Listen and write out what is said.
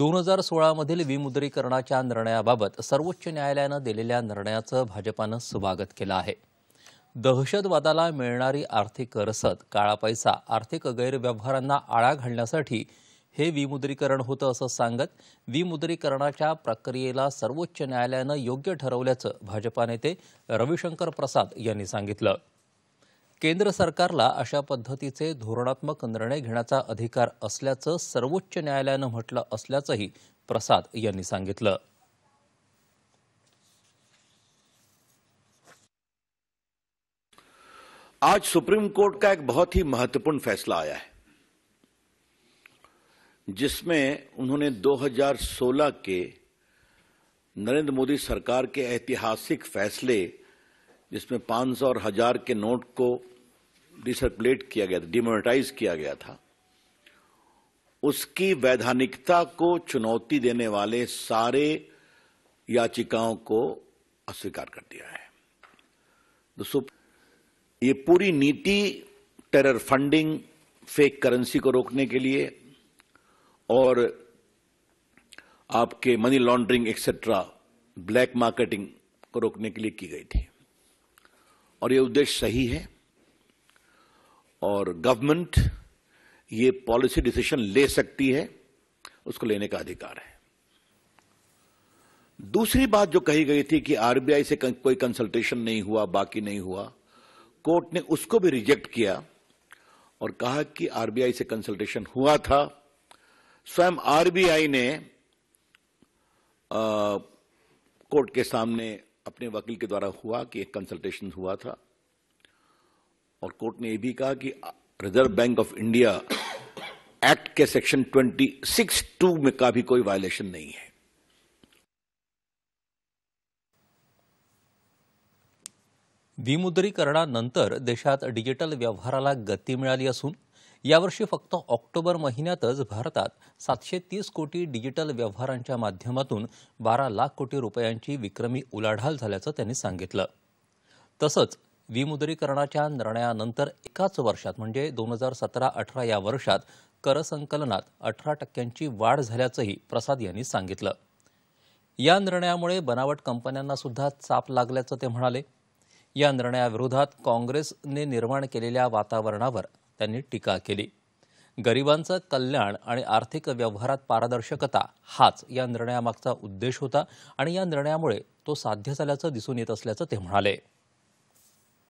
दोन हजार सोळामधील विमुद्रीकरणाच्या निर्णयाबाबत सर्वोच्च न्यायालयानं दिलेल्या निर्णयाचं भाजपानं स्वागत केलं आहे दहशतवादाला मिळणारी आर्थिक रसद काळा पैसा आर्थिक गैरव्यवहारांना आळा घालण्यासाठी हे विमुद्रीकरण होतं असं सांगत विमुद्रीकरणाच्या प्रक्रियेला सर्वोच्च न्यायालयानं योग्य ठरवल्याचं भाजपा नेते रविशंकर प्रसाद यांनी सांगितलं केंद्र सरकारला अशा पद्धतीचे धोरणात्मक निर्णय घेण्याचा अधिकार असल्याचं सर्वोच्च न्यायालयानं म्हटलं असल्याचंही प्रसाद यांनी सांगितलं आज सुप्रीम कोर्ट का एक बहुत ही महत्वपूर्ण फैसला आया है जिसमें उन्होंने 2016 के नरेंद्र मोदी सरकार के ऐतिहासिक फैसले जिसमें 500 और हजार के नोट को डिसर्कुलेट किया गया था डिमोनेटाइज किया गया था उसकी वैधानिकता को चुनौती देने वाले सारे याचिकाओं को अस्वीकार कर दिया है दोस्तों ये पूरी नीति टेरर फंडिंग फेक करेंसी को रोकने के लिए और आपके money laundering etcetera black marketing को रोकने के लिए की गई थी और ये उद्देश्य सही है और गवर्नमेंट ये पॉलिसी डिसीजन ले सकती है उसको लेने का अधिकार है दूसरी बात जो कही गई थी कि आरबीआई से कोई कंसल्टेशन नहीं हुआ बाकी नहीं हुआ कोर्ट ने उसको भी रिजेक्ट किया और कहा कि आरबीआई से कंसल्टेशन हुआ था स्वयं आरबीआई ने आ, कोर्ट के सामने अपने वकील के द्वारा हुआ कि एक कंसल्टेशन हुआ था और कोर्ट ने यह भी कहा कि Reserve Bank of India Act के सेक्शन सिक्स टू में का भी कोई वायलेशन नहीं है विमुद्रीकरणानंतर देशात डिजिटल व्यवहाराला गति मिळाली असून यावर्षी फक्त ऑक्टोबर महिन्यातच भारतात सातशे तीस कोटी डिजिटल व्यवहारांच्या माध्यमातून बारा लाख कोटी रुपयांची विक्रमी उलाढाल झाल्याचं त्यांनी सांगितलं तसंच विमुद्रीकरणाच्या निर्णयानंतर एकाच वर्षात म्हणजे दोन हजार सतरा अठरा या वर्षात करसंकलनात अठरा टक्क्यांची वाढ झाल्याचंही प्रसाद यांनी सांगितलं या निर्णयामुळे बनावट कंपन्यांना सुद्धा चाप लागल्याचं ते म्हणाले या निर्णयाविरोधात काँग्रेसने निर्माण केलेल्या वातावरणावर त्यांनी टीका केली गरिबांचं कल्याण आणि आर्थिक व्यवहारात पारदर्शकता हाच या निर्णयामागचा उद्देश होता आणि या निर्णयामुळे तो साध्य झाल्याचं दिसून येत असल्याचं ते म्हणाले